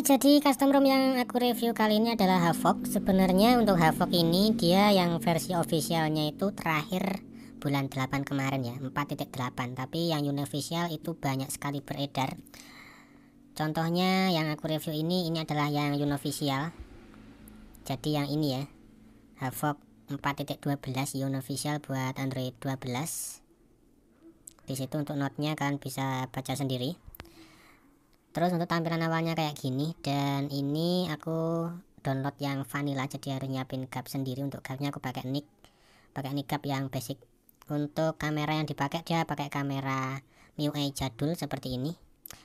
jadi custom ROM yang aku review kali ini adalah Havok. Sebenarnya untuk Havok ini dia yang versi officialnya itu terakhir bulan 8 kemarin ya, 4.8. Tapi yang unofficial itu banyak sekali beredar. Contohnya yang aku review ini ini adalah yang unofficial. Jadi yang ini ya. Havok 4.12 unofficial buat Android 12. Di situ untuk notnya kalian bisa baca sendiri terus untuk tampilan awalnya kayak gini dan ini aku download yang vanilla jadi harus nyiapin gap sendiri untuk gapnya aku pakai nick pakai nick gap yang basic untuk kamera yang dipakai dia pakai kamera MIUI jadul seperti ini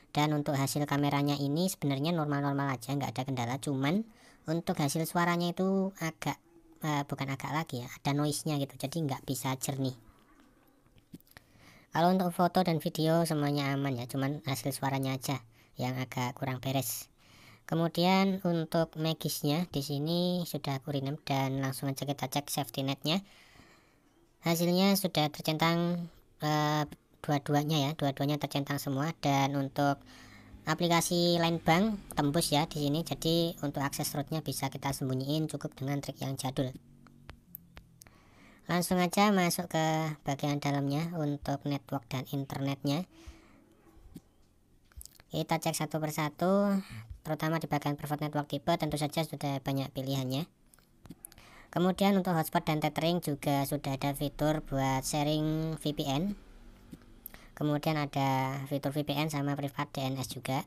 dan untuk hasil kameranya ini sebenarnya normal-normal aja nggak ada kendala cuman untuk hasil suaranya itu agak uh, bukan agak lagi ya ada noise-nya gitu jadi nggak bisa jernih kalau untuk foto dan video semuanya aman ya cuman hasil suaranya aja yang agak kurang beres kemudian untuk magisnya di sini sudah aku rename dan langsung aja kita cek safety netnya hasilnya sudah tercentang e, dua-duanya ya dua-duanya tercentang semua dan untuk aplikasi line bank tembus ya di sini jadi untuk akses rootnya bisa kita sembunyiin cukup dengan trik yang jadul langsung aja masuk ke bagian dalamnya untuk network dan internetnya kita cek satu persatu, terutama di bagian private network tipe tentu saja sudah banyak pilihannya. Kemudian untuk hotspot dan tethering juga sudah ada fitur buat sharing VPN. Kemudian ada fitur VPN sama private DNS juga.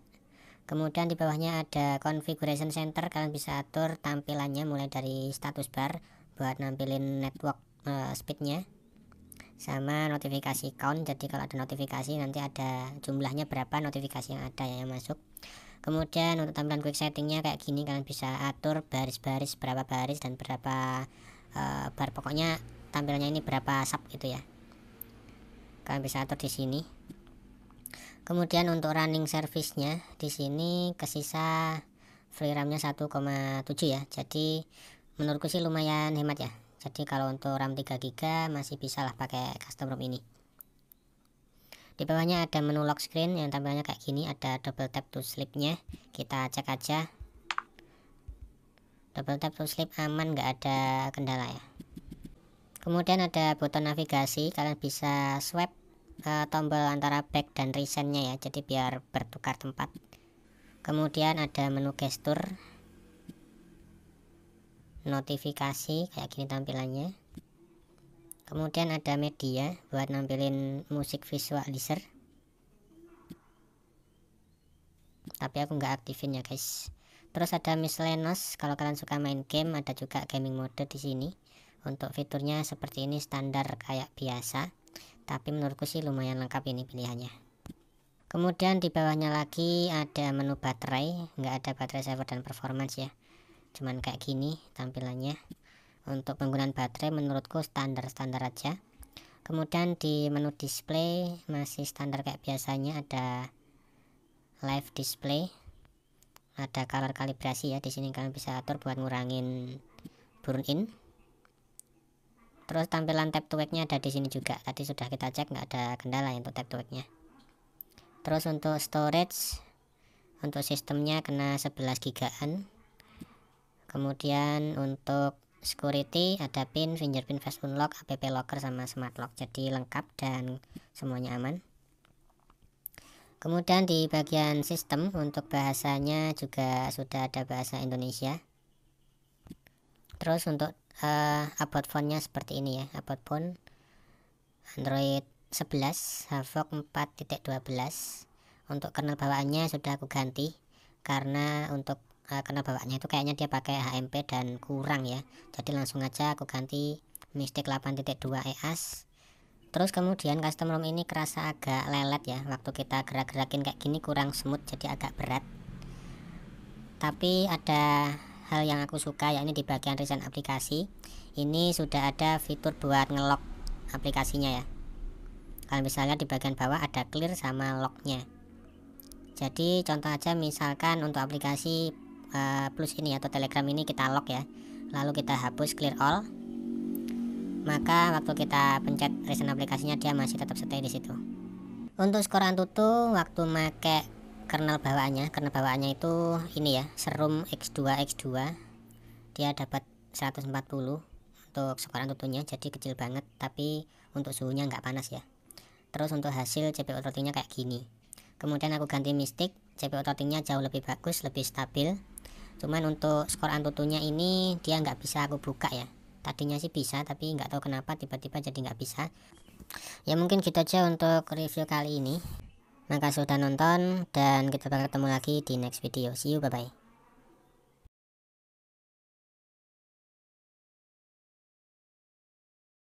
Kemudian di bawahnya ada configuration center, kalian bisa atur tampilannya mulai dari status bar buat nampilin network uh, speednya sama notifikasi count jadi kalau ada notifikasi nanti ada jumlahnya berapa notifikasi yang ada yang masuk kemudian untuk tampilan quick settingnya kayak gini kalian bisa atur baris-baris berapa baris dan berapa uh, bar pokoknya tampilannya ini berapa sub gitu ya kalian bisa atur di sini kemudian untuk running service-nya di sini kesisa free RAM-nya 1,7 ya jadi menurutku sih lumayan hemat ya jadi kalau untuk RAM 3GB masih bisa lah pakai custom ROM ini di bawahnya ada menu lock screen yang tampilannya kayak gini ada double tap to sleep nya kita cek aja double tap to sleep aman nggak ada kendala ya kemudian ada button navigasi kalian bisa swipe uh, tombol antara back dan recent nya ya jadi biar bertukar tempat kemudian ada menu gesture notifikasi kayak gini tampilannya kemudian ada media buat nampilin musik visualizer tapi aku nggak aktifin ya guys terus ada miscellaneous kalau kalian suka main game ada juga gaming mode di sini untuk fiturnya seperti ini standar kayak biasa tapi menurutku sih lumayan lengkap ini pilihannya kemudian di bawahnya lagi ada menu baterai nggak ada baterai server dan performance ya cuman kayak gini tampilannya untuk penggunaan baterai menurutku standar-standar aja kemudian di menu display masih standar kayak biasanya ada live display ada color kalibrasi ya di sini kalian bisa atur buat ngurangin burn in terus tampilan tap to wake-nya ada di sini juga tadi sudah kita cek nggak ada kendala untuk tap to wake-nya terus untuk storage untuk sistemnya kena 11 gigaan kemudian untuk security ada pin, fingerprint face unlock, app locker sama smart lock jadi lengkap dan semuanya aman kemudian di bagian sistem untuk bahasanya juga sudah ada bahasa Indonesia terus untuk uh, eh, about nya seperti ini ya about phone Android 11 Havok 4.12 untuk kernel bawaannya sudah aku ganti karena untuk uh, karena bawaannya itu kayaknya dia pakai HMP dan kurang ya jadi langsung aja aku ganti Mystic 8.2 EAS terus kemudian custom ROM ini kerasa agak lelet ya waktu kita gerak-gerakin kayak gini kurang smooth jadi agak berat tapi ada hal yang aku suka ya ini di bagian recent aplikasi ini sudah ada fitur buat ngelock aplikasinya ya kalau misalnya di bagian bawah ada clear sama locknya jadi contoh aja misalkan untuk aplikasi uh, plus ini atau telegram ini kita lock ya lalu kita hapus clear all maka waktu kita pencet recent aplikasinya dia masih tetap stay di situ untuk skor antutu waktu make kernel bawaannya kernel bawaannya itu ini ya serum x2 x2 dia dapat 140 untuk skor antutunya jadi kecil banget tapi untuk suhunya nggak panas ya terus untuk hasil CPU throttlingnya kayak gini kemudian aku ganti mistik CPU throttlingnya jauh lebih bagus lebih stabil cuman untuk skor antutunya ini dia nggak bisa aku buka ya tadinya sih bisa tapi nggak tahu kenapa tiba-tiba jadi nggak bisa ya mungkin gitu aja untuk review kali ini makasih sudah nonton dan kita bakal ketemu lagi di next video see you bye bye